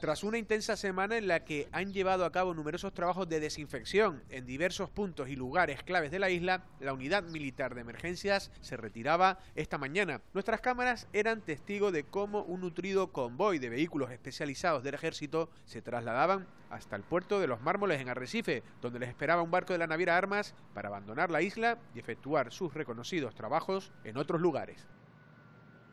Tras una intensa semana en la que han llevado a cabo numerosos trabajos de desinfección en diversos puntos y lugares claves de la isla, la unidad militar de emergencias se retiraba esta mañana. Nuestras cámaras eran testigo de cómo un nutrido convoy de vehículos especializados del ejército se trasladaban hasta el puerto de los Mármoles en Arrecife, donde les esperaba un barco de la naviera Armas para abandonar la isla y efectuar sus reconocidos trabajos en otros lugares.